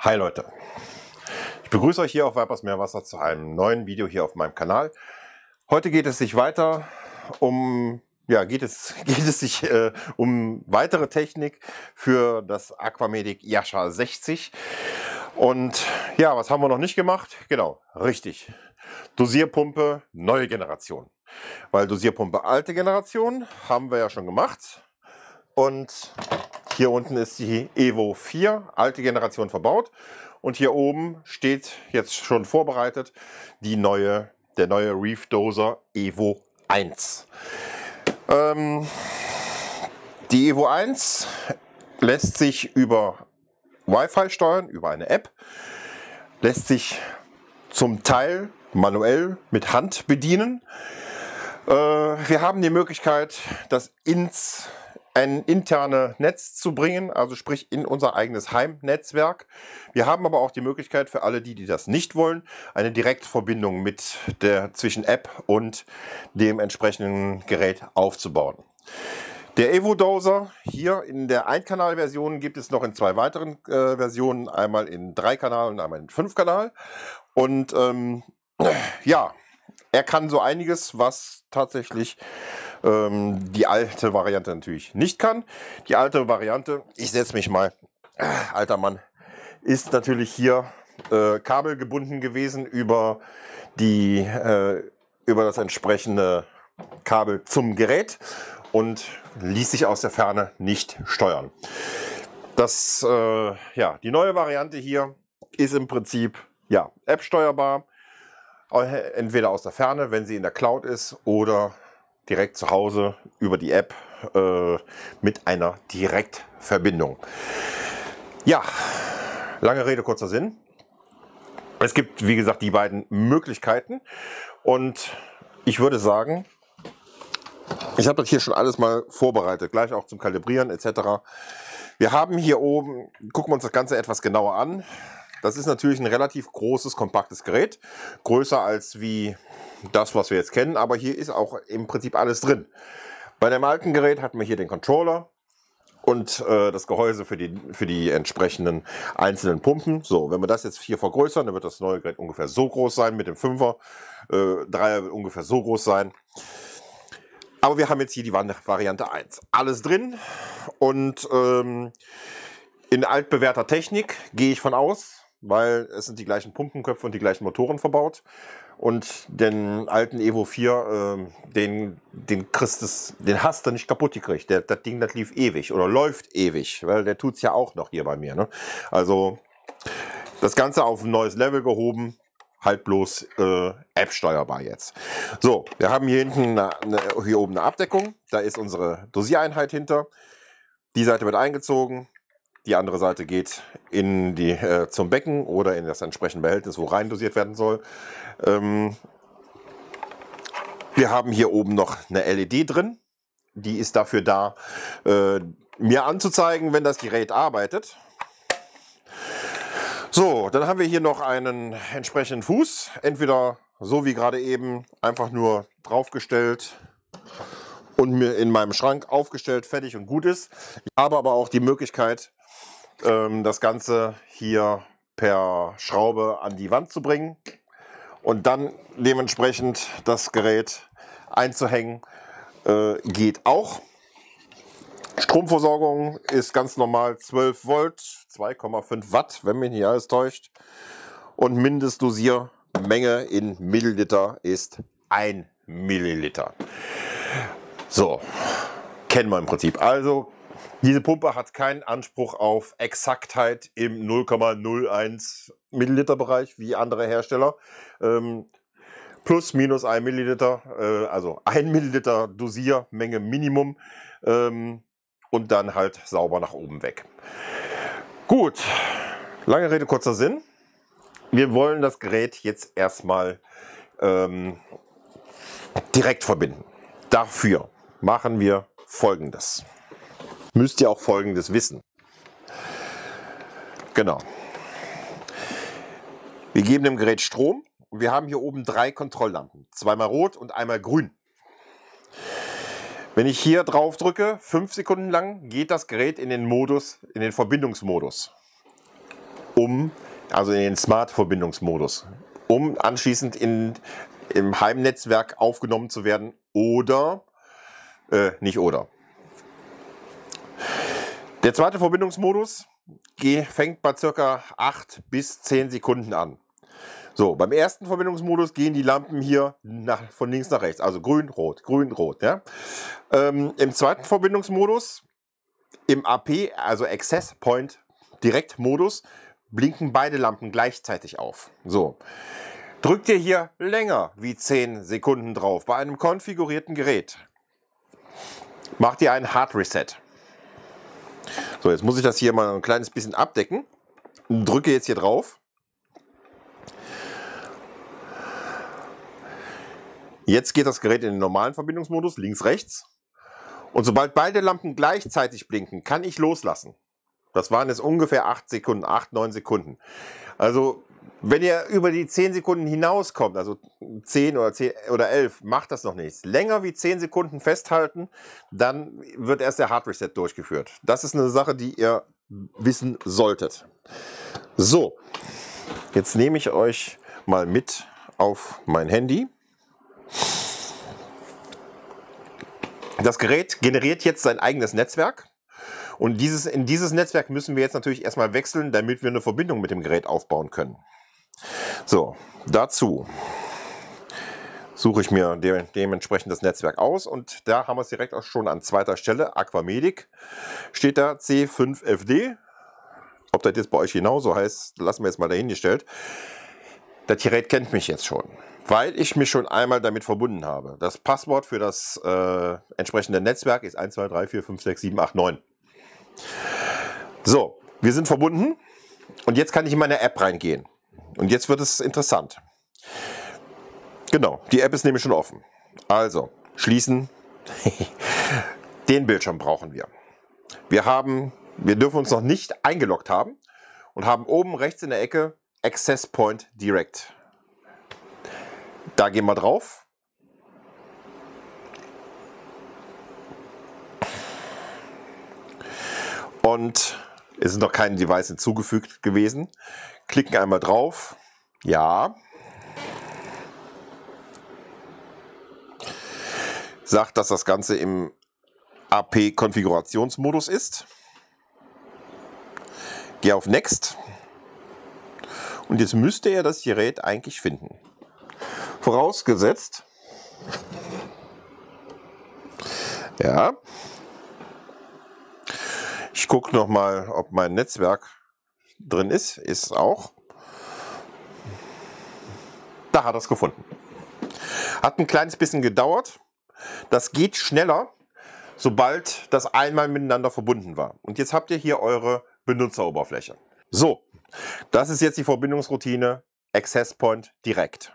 Hi Leute, ich begrüße euch hier auf Weibers Meerwasser zu einem neuen Video hier auf meinem Kanal. Heute geht es sich weiter um, ja, geht es, geht es sich äh, um weitere Technik für das Aquamedic Yasha 60. Und ja, was haben wir noch nicht gemacht? Genau, richtig. Dosierpumpe, neue Generation. Weil Dosierpumpe alte Generation haben wir ja schon gemacht. Und hier unten ist die Evo 4, alte Generation verbaut. Und hier oben steht jetzt schon vorbereitet die neue, der neue Reef Dozer Evo 1. Ähm, die Evo 1 lässt sich über Wi-Fi steuern, über eine App. Lässt sich zum Teil manuell mit Hand bedienen. Äh, wir haben die Möglichkeit, das ins ein interne Netz zu bringen, also sprich in unser eigenes Heimnetzwerk. Wir haben aber auch die Möglichkeit für alle die, die das nicht wollen, eine Direktverbindung mit der zwischen App und dem entsprechenden Gerät aufzubauen. Der Evo Doser hier in der Einkanal-Version gibt es noch in zwei weiteren äh, Versionen, einmal in Kanal und einmal in Kanal. Und ähm, ja, er kann so einiges, was tatsächlich ähm, die alte Variante natürlich nicht kann. Die alte Variante, ich setze mich mal, äh, alter Mann, ist natürlich hier äh, Kabel gewesen über, die, äh, über das entsprechende Kabel zum Gerät und ließ sich aus der Ferne nicht steuern. Das, äh, ja, die neue Variante hier ist im Prinzip ja, App steuerbar, äh, entweder aus der Ferne, wenn sie in der Cloud ist, oder direkt zu Hause über die App äh, mit einer Direktverbindung. Ja, lange Rede, kurzer Sinn. Es gibt, wie gesagt, die beiden Möglichkeiten und ich würde sagen, ich habe das hier schon alles mal vorbereitet, gleich auch zum Kalibrieren etc. Wir haben hier oben, gucken wir uns das Ganze etwas genauer an. Das ist natürlich ein relativ großes, kompaktes Gerät. Größer als wie das, was wir jetzt kennen. Aber hier ist auch im Prinzip alles drin. Bei dem alten Gerät hatten wir hier den Controller und äh, das Gehäuse für die, für die entsprechenden einzelnen Pumpen. So, wenn wir das jetzt hier vergrößern, dann wird das neue Gerät ungefähr so groß sein mit dem 5er. Äh, 3er wird ungefähr so groß sein. Aber wir haben jetzt hier die Variante 1. Alles drin und ähm, in altbewährter Technik gehe ich von aus weil es sind die gleichen Pumpenköpfe und die gleichen Motoren verbaut. Und den alten Evo 4, äh, den, den Christus, den hast du nicht kaputt gekriegt. Der, das Ding, das lief ewig oder läuft ewig, weil der tut es ja auch noch hier bei mir. Ne? Also das Ganze auf ein neues Level gehoben, halt bloß äh, App steuerbar jetzt. So, wir haben hier hinten eine, eine, hier oben eine Abdeckung. Da ist unsere Dosiereinheit hinter. Die Seite wird eingezogen, die andere Seite geht in die, äh, zum Becken oder in das entsprechende Behältnis, wo rein dosiert werden soll. Ähm, wir haben hier oben noch eine LED drin. Die ist dafür da, äh, mir anzuzeigen, wenn das Gerät arbeitet. So, dann haben wir hier noch einen entsprechenden Fuß. Entweder so wie gerade eben, einfach nur draufgestellt und mir in meinem Schrank aufgestellt, fertig und gut ist. Ich habe aber auch die Möglichkeit, ähm, das Ganze hier per Schraube an die Wand zu bringen und dann dementsprechend das Gerät einzuhängen, äh, geht auch. Stromversorgung ist ganz normal 12 Volt, 2,5 Watt, wenn mich nicht alles täuscht. Und Mindestdosiermenge in Milliliter ist 1 Milliliter. So, kennen wir im Prinzip. Also diese Pumpe hat keinen Anspruch auf Exaktheit im 0,01 Milliliter Bereich wie andere Hersteller. Ähm, plus minus 1 Milliliter, äh, also 1 Milliliter Dosiermenge Minimum ähm, und dann halt sauber nach oben weg. Gut, lange Rede, kurzer Sinn. Wir wollen das Gerät jetzt erstmal ähm, direkt verbinden. Dafür machen wir folgendes müsst ihr auch Folgendes wissen. Genau. Wir geben dem Gerät Strom und wir haben hier oben drei Kontrolllampen. Zweimal rot und einmal grün. Wenn ich hier drauf drücke, fünf Sekunden lang, geht das Gerät in den Modus, in den Verbindungsmodus. Um, also in den Smart-Verbindungsmodus. Um anschließend in, im Heimnetzwerk aufgenommen zu werden oder, äh, nicht oder, der zweite Verbindungsmodus fängt bei ca. 8 bis 10 Sekunden an. So, beim ersten Verbindungsmodus gehen die Lampen hier nach, von links nach rechts, also grün, rot, grün, rot. Ja? Ähm, Im zweiten Verbindungsmodus, im AP, also Access Point Direktmodus, blinken beide Lampen gleichzeitig auf. So, drückt ihr hier länger wie 10 Sekunden drauf bei einem konfigurierten Gerät, macht ihr einen Hard Reset. So, jetzt muss ich das hier mal ein kleines bisschen abdecken. Drücke jetzt hier drauf. Jetzt geht das Gerät in den normalen Verbindungsmodus, links, rechts. Und sobald beide Lampen gleichzeitig blinken, kann ich loslassen. Das waren jetzt ungefähr 8 Sekunden, 8, 9 Sekunden. Also wenn ihr über die 10 Sekunden hinauskommt, also 10 oder, 10 oder 11, macht das noch nichts. Länger wie 10 Sekunden festhalten, dann wird erst der Hard Reset durchgeführt. Das ist eine Sache, die ihr wissen solltet. So, jetzt nehme ich euch mal mit auf mein Handy. Das Gerät generiert jetzt sein eigenes Netzwerk. Und dieses, in dieses Netzwerk müssen wir jetzt natürlich erstmal wechseln, damit wir eine Verbindung mit dem Gerät aufbauen können. So, dazu suche ich mir de dementsprechend das Netzwerk aus und da haben wir es direkt auch schon an zweiter Stelle, Aquamedic, steht da C5FD. Ob das jetzt bei euch genauso heißt, lassen wir jetzt mal dahingestellt. Das Gerät kennt mich jetzt schon, weil ich mich schon einmal damit verbunden habe. Das Passwort für das äh, entsprechende Netzwerk ist 1, 2, 3, 4, 5, 6, 7, 8, 9. So, wir sind verbunden und jetzt kann ich in meine App reingehen. Und jetzt wird es interessant. Genau, die App ist nämlich schon offen. Also, schließen. Den Bildschirm brauchen wir. Wir haben, wir dürfen uns noch nicht eingeloggt haben und haben oben rechts in der Ecke Access Point Direct. Da gehen wir drauf. Und es ist noch kein Device hinzugefügt gewesen klicken einmal drauf. Ja. Sagt, dass das Ganze im AP-Konfigurationsmodus ist. Gehe auf Next. Und jetzt müsste er das Gerät eigentlich finden. Vorausgesetzt, ja, ich gucke nochmal, ob mein Netzwerk drin ist, ist auch. Da hat er es gefunden. Hat ein kleines bisschen gedauert. Das geht schneller, sobald das einmal miteinander verbunden war. Und jetzt habt ihr hier eure Benutzeroberfläche. So, das ist jetzt die Verbindungsroutine Access Point direkt.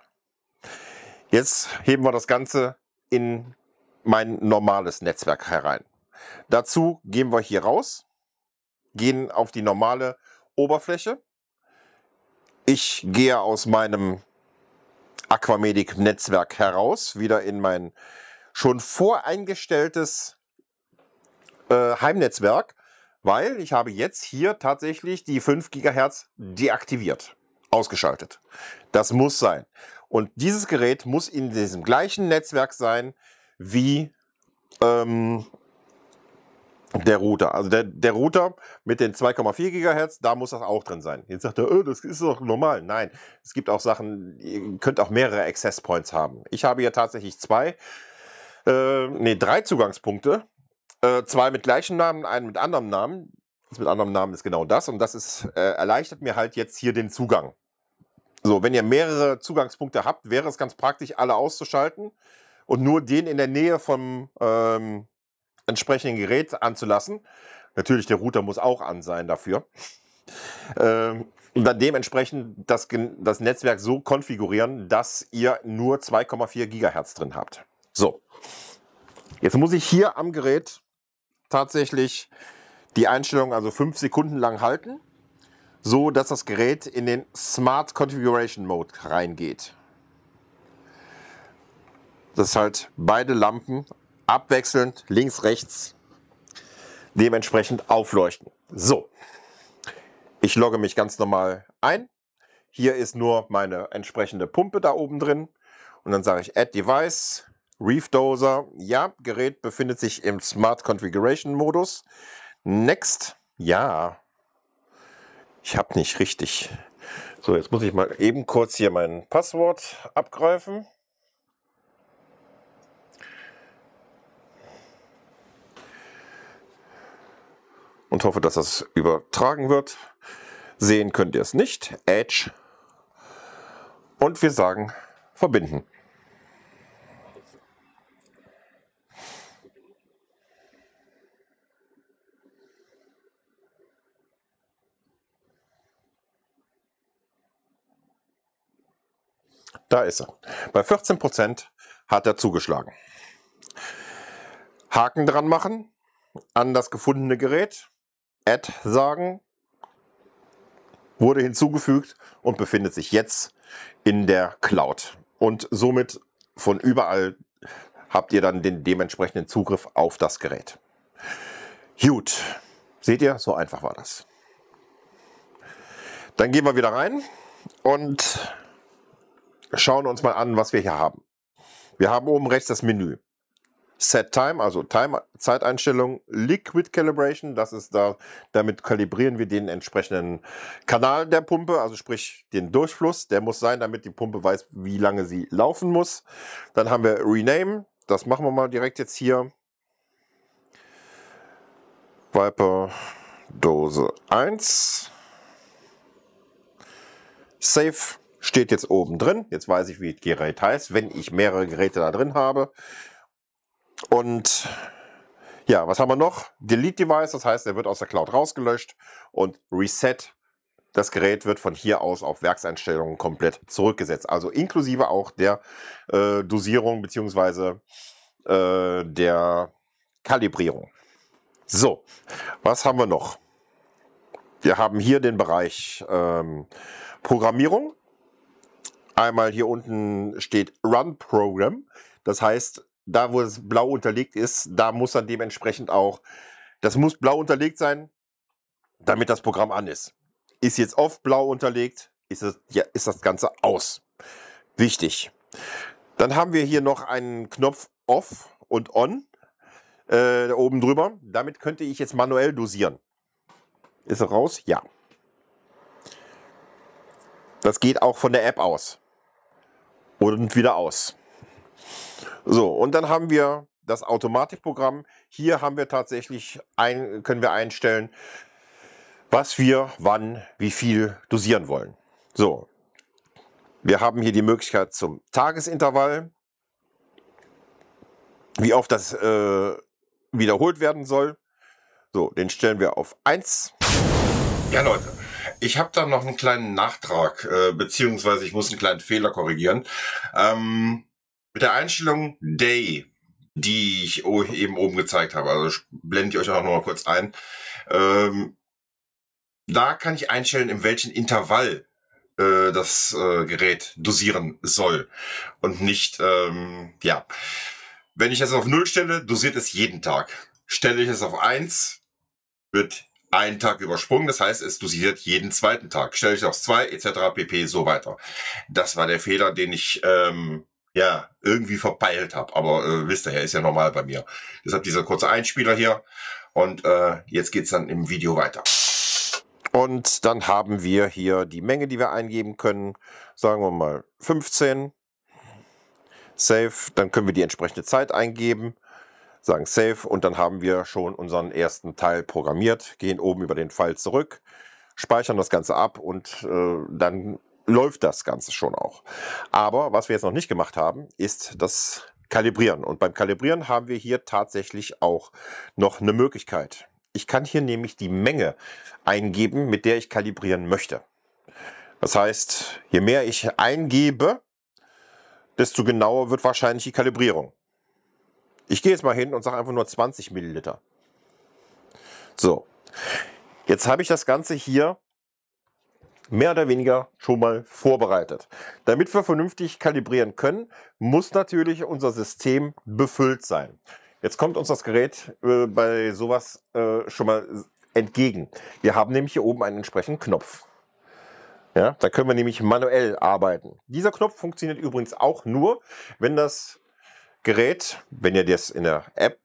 Jetzt heben wir das Ganze in mein normales Netzwerk herein. Dazu gehen wir hier raus, gehen auf die normale Oberfläche. Ich gehe aus meinem Aquamedic-Netzwerk heraus, wieder in mein schon voreingestelltes äh, Heimnetzwerk, weil ich habe jetzt hier tatsächlich die 5 GHz deaktiviert, ausgeschaltet. Das muss sein. Und dieses Gerät muss in diesem gleichen Netzwerk sein wie ähm, der Router, also der, der Router mit den 2,4 Gigahertz, da muss das auch drin sein. Jetzt sagt er, öh, das ist doch normal. Nein, es gibt auch Sachen, ihr könnt auch mehrere Access Points haben. Ich habe hier tatsächlich zwei, äh, nee, drei Zugangspunkte. Äh, zwei mit gleichem Namen, einen mit anderem Namen. Das mit anderem Namen ist genau das und das ist, äh, erleichtert mir halt jetzt hier den Zugang. So, wenn ihr mehrere Zugangspunkte habt, wäre es ganz praktisch, alle auszuschalten und nur den in der Nähe vom, ähm, entsprechenden Gerät anzulassen. Natürlich, der Router muss auch an sein dafür. Ähm, und dann dementsprechend das, das Netzwerk so konfigurieren, dass ihr nur 2,4 Gigahertz drin habt. So, jetzt muss ich hier am Gerät tatsächlich die Einstellung also 5 Sekunden lang halten, so dass das Gerät in den Smart Configuration Mode reingeht. Dass halt beide Lampen abwechselnd links, rechts dementsprechend aufleuchten. So, ich logge mich ganz normal ein. Hier ist nur meine entsprechende Pumpe da oben drin. Und dann sage ich Add Device, Reef Dozer. Ja, Gerät befindet sich im Smart Configuration Modus. Next. Ja. Ich habe nicht richtig. So, jetzt muss ich mal eben kurz hier mein Passwort abgreifen. und hoffe, dass das übertragen wird. Sehen könnt ihr es nicht. Edge. Und wir sagen verbinden. Da ist er. Bei 14% hat er zugeschlagen. Haken dran machen an das gefundene Gerät Add sagen, wurde hinzugefügt und befindet sich jetzt in der Cloud. Und somit von überall habt ihr dann den dementsprechenden Zugriff auf das Gerät. Gut, seht ihr, so einfach war das. Dann gehen wir wieder rein und schauen uns mal an, was wir hier haben. Wir haben oben rechts das Menü. Set Time, also Time, Zeiteinstellung, Liquid Calibration, das ist da, damit kalibrieren wir den entsprechenden Kanal der Pumpe, also sprich den Durchfluss, der muss sein, damit die Pumpe weiß, wie lange sie laufen muss. Dann haben wir Rename, das machen wir mal direkt jetzt hier. Viper Dose 1. Safe steht jetzt oben drin. Jetzt weiß ich, wie das Gerät heißt. Wenn ich mehrere Geräte da drin habe, und ja, was haben wir noch? Delete Device, das heißt, er wird aus der Cloud rausgelöscht und Reset. Das Gerät wird von hier aus auf Werkseinstellungen komplett zurückgesetzt. Also inklusive auch der äh, Dosierung bzw. Äh, der Kalibrierung. So, was haben wir noch? Wir haben hier den Bereich ähm, Programmierung. Einmal hier unten steht Run Program. Das heißt, da wo es blau unterlegt ist, da muss dann dementsprechend auch, das muss blau unterlegt sein, damit das Programm an ist. Ist jetzt oft blau unterlegt, ist das, ja, ist das Ganze aus. Wichtig. Dann haben wir hier noch einen Knopf Off und On äh, oben drüber. Damit könnte ich jetzt manuell dosieren. Ist er raus? Ja. Das geht auch von der App aus. Und wieder aus. So, und dann haben wir das Automatikprogramm. Hier haben wir tatsächlich ein, können wir einstellen, was wir wann, wie viel dosieren wollen. So, wir haben hier die Möglichkeit zum Tagesintervall, wie oft das äh, wiederholt werden soll. So, den stellen wir auf 1. Ja, Leute, ich habe da noch einen kleinen Nachtrag, äh, beziehungsweise ich muss einen kleinen Fehler korrigieren. Ähm, mit der Einstellung Day, die ich eben oben gezeigt habe, also blende ich euch auch noch mal kurz ein, ähm, da kann ich einstellen, in welchem Intervall äh, das äh, Gerät dosieren soll und nicht, ähm, ja. Wenn ich das auf null stelle, dosiert es jeden Tag. Stelle ich es auf eins, wird ein Tag übersprungen. Das heißt, es dosiert jeden zweiten Tag. Stelle ich es auf zwei etc. pp. so weiter. Das war der Fehler, den ich ähm, ja, irgendwie verpeilt habe. Aber äh, wisst ihr, ja, ist ja normal bei mir. Deshalb dieser kurze Einspieler hier. Und äh, jetzt es dann im Video weiter. Und dann haben wir hier die Menge, die wir eingeben können. Sagen wir mal 15. Save. Dann können wir die entsprechende Zeit eingeben. Sagen Save. Und dann haben wir schon unseren ersten Teil programmiert. Gehen oben über den Pfeil zurück. Speichern das Ganze ab. Und äh, dann läuft das Ganze schon auch. Aber was wir jetzt noch nicht gemacht haben, ist das Kalibrieren. Und beim Kalibrieren haben wir hier tatsächlich auch noch eine Möglichkeit. Ich kann hier nämlich die Menge eingeben, mit der ich kalibrieren möchte. Das heißt, je mehr ich eingebe, desto genauer wird wahrscheinlich die Kalibrierung. Ich gehe jetzt mal hin und sage einfach nur 20 Milliliter. So, jetzt habe ich das Ganze hier mehr oder weniger schon mal vorbereitet. Damit wir vernünftig kalibrieren können, muss natürlich unser System befüllt sein. Jetzt kommt uns das Gerät äh, bei sowas äh, schon mal entgegen. Wir haben nämlich hier oben einen entsprechenden Knopf. Ja, da können wir nämlich manuell arbeiten. Dieser Knopf funktioniert übrigens auch nur, wenn das Gerät, wenn ihr das in der App,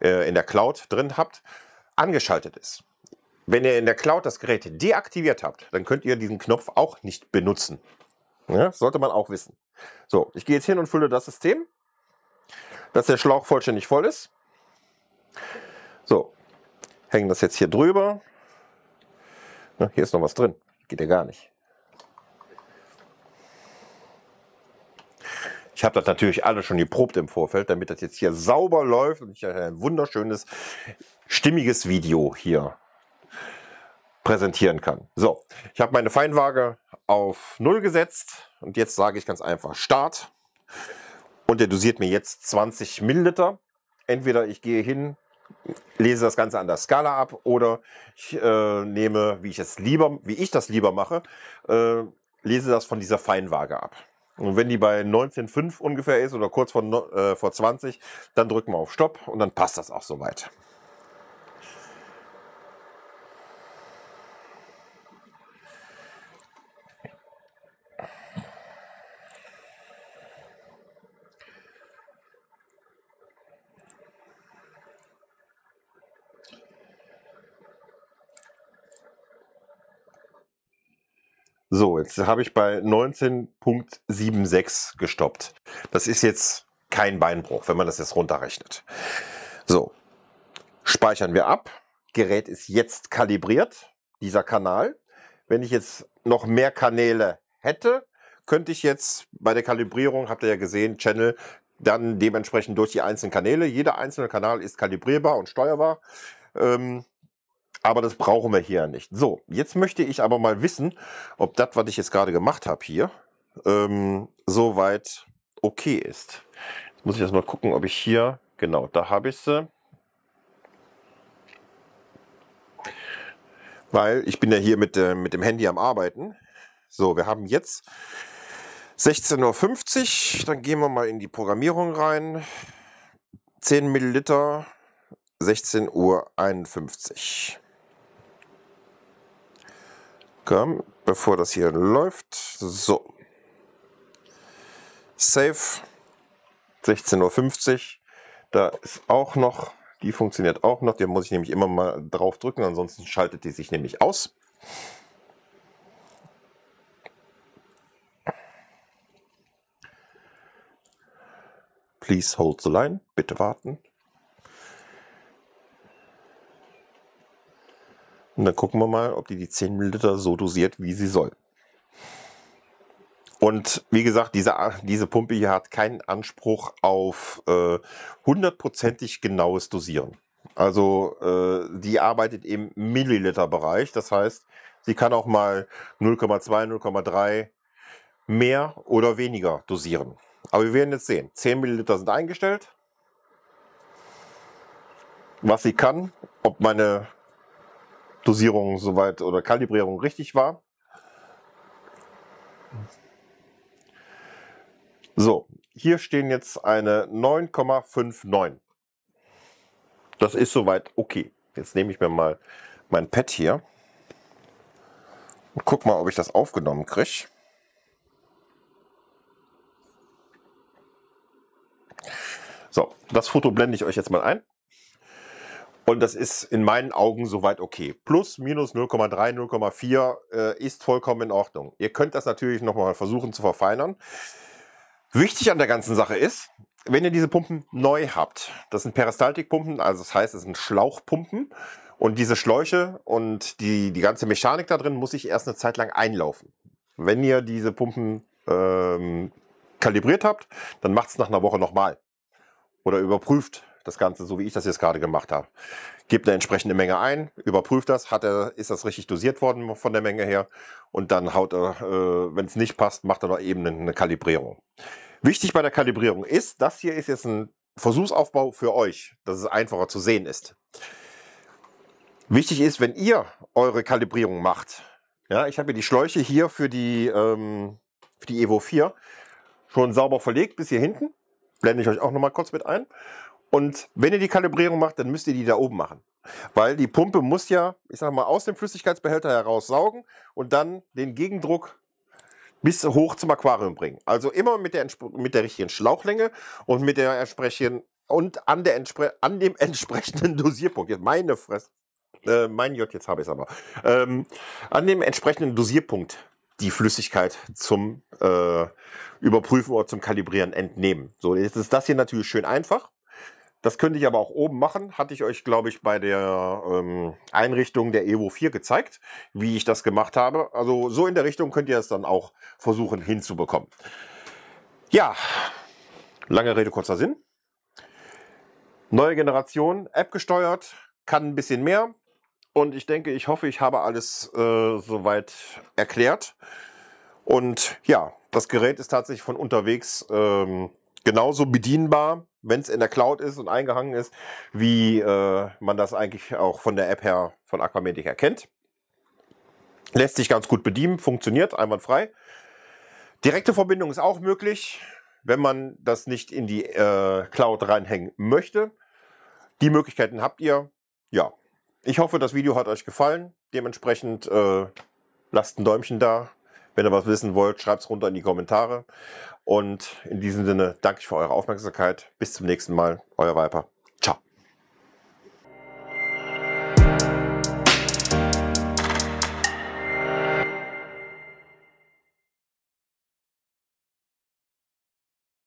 äh, in der Cloud drin habt, angeschaltet ist. Wenn ihr in der Cloud das Gerät deaktiviert habt, dann könnt ihr diesen Knopf auch nicht benutzen. Ja, sollte man auch wissen. So, ich gehe jetzt hin und fülle das System, dass der Schlauch vollständig voll ist. So, hängen das jetzt hier drüber. Na, hier ist noch was drin. Geht ja gar nicht. Ich habe das natürlich alle schon geprobt im Vorfeld, damit das jetzt hier sauber läuft und ich ein wunderschönes, stimmiges Video hier präsentieren kann. So, ich habe meine Feinwaage auf 0 gesetzt und jetzt sage ich ganz einfach Start. Und der dosiert mir jetzt 20 Milliliter. Entweder ich gehe hin, lese das Ganze an der Skala ab oder ich äh, nehme, wie ich es lieber, wie ich das lieber mache, äh, lese das von dieser Feinwaage ab. Und wenn die bei 19,5 ungefähr ist oder kurz vor, äh, vor 20, dann drücken wir auf Stopp und dann passt das auch soweit. So, jetzt habe ich bei 19.76 gestoppt. Das ist jetzt kein Beinbruch, wenn man das jetzt runterrechnet. So, speichern wir ab. Gerät ist jetzt kalibriert, dieser Kanal. Wenn ich jetzt noch mehr Kanäle hätte, könnte ich jetzt bei der Kalibrierung, habt ihr ja gesehen, Channel dann dementsprechend durch die einzelnen Kanäle. Jeder einzelne Kanal ist kalibrierbar und steuerbar. Ähm, aber das brauchen wir hier nicht. So, jetzt möchte ich aber mal wissen, ob das, was ich jetzt gerade gemacht habe hier, ähm, soweit okay ist. Jetzt muss ich erst mal gucken, ob ich hier, genau, da habe ich sie. Weil ich bin ja hier mit, äh, mit dem Handy am Arbeiten. So, wir haben jetzt 16.50 Uhr. Dann gehen wir mal in die Programmierung rein. 10 Milliliter, 16.51 Uhr. Komm, bevor das hier läuft. So. Save. 16.50 Uhr. Da ist auch noch, die funktioniert auch noch. Die muss ich nämlich immer mal drauf drücken, ansonsten schaltet die sich nämlich aus. Please hold the line. Bitte warten. Und dann gucken wir mal, ob die die 10 Milliliter so dosiert, wie sie soll. Und wie gesagt, diese, diese Pumpe hier hat keinen Anspruch auf äh, hundertprozentig genaues Dosieren. Also äh, die arbeitet im Milliliter-Bereich. Das heißt, sie kann auch mal 0,2, 0,3 mehr oder weniger dosieren. Aber wir werden jetzt sehen. 10 Milliliter sind eingestellt. Was sie kann, ob meine Dosierung soweit oder Kalibrierung richtig war. So, hier stehen jetzt eine 9,59. Das ist soweit okay. Jetzt nehme ich mir mal mein Pad hier und guck mal, ob ich das aufgenommen kriege. So, das Foto blende ich euch jetzt mal ein. Und das ist in meinen Augen soweit okay. Plus, minus 0,3, 0,4 äh, ist vollkommen in Ordnung. Ihr könnt das natürlich nochmal versuchen zu verfeinern. Wichtig an der ganzen Sache ist, wenn ihr diese Pumpen neu habt, das sind Peristaltikpumpen, also das heißt, es sind Schlauchpumpen. Und diese Schläuche und die, die ganze Mechanik da drin muss ich erst eine Zeit lang einlaufen. Wenn ihr diese Pumpen ähm, kalibriert habt, dann macht es nach einer Woche nochmal. Oder überprüft, das Ganze, so wie ich das jetzt gerade gemacht habe. Gebt eine entsprechende Menge ein, überprüft das, hat er, ist das richtig dosiert worden von der Menge her und dann haut er, äh, wenn es nicht passt, macht er noch eben eine Kalibrierung. Wichtig bei der Kalibrierung ist, das hier ist jetzt ein Versuchsaufbau für euch, dass es einfacher zu sehen ist. Wichtig ist, wenn ihr eure Kalibrierung macht, ja, ich habe hier die Schläuche hier für die, ähm, für die Evo 4 schon sauber verlegt bis hier hinten, blende ich euch auch noch mal kurz mit ein und wenn ihr die Kalibrierung macht, dann müsst ihr die da oben machen. Weil die Pumpe muss ja, ich sag mal, aus dem Flüssigkeitsbehälter heraus saugen und dann den Gegendruck bis hoch zum Aquarium bringen. Also immer mit der, mit der richtigen Schlauchlänge und mit der entsprechenden und an, der, an dem entsprechenden Dosierpunkt. Jetzt meine Fresse. Äh, mein J, jetzt habe ich es aber. Ähm, an dem entsprechenden Dosierpunkt die Flüssigkeit zum äh, Überprüfen oder zum Kalibrieren entnehmen. So, jetzt ist das hier natürlich schön einfach. Das könnte ich aber auch oben machen. Hatte ich euch, glaube ich, bei der ähm, Einrichtung der Evo 4 gezeigt, wie ich das gemacht habe. Also so in der Richtung könnt ihr es dann auch versuchen hinzubekommen. Ja, lange Rede, kurzer Sinn. Neue Generation, App gesteuert, kann ein bisschen mehr. Und ich denke, ich hoffe, ich habe alles äh, soweit erklärt. Und ja, das Gerät ist tatsächlich von unterwegs ähm, genauso bedienbar wenn es in der Cloud ist und eingehangen ist, wie äh, man das eigentlich auch von der App her von Aquamatic erkennt. Lässt sich ganz gut bedienen, funktioniert einwandfrei. Direkte Verbindung ist auch möglich, wenn man das nicht in die äh, Cloud reinhängen möchte. Die Möglichkeiten habt ihr. Ja, ich hoffe, das Video hat euch gefallen. Dementsprechend äh, lasst ein Däumchen da, wenn ihr was wissen wollt, schreibt es runter in die Kommentare. Und in diesem Sinne danke ich für eure Aufmerksamkeit. Bis zum nächsten Mal. Euer Viper. Ciao.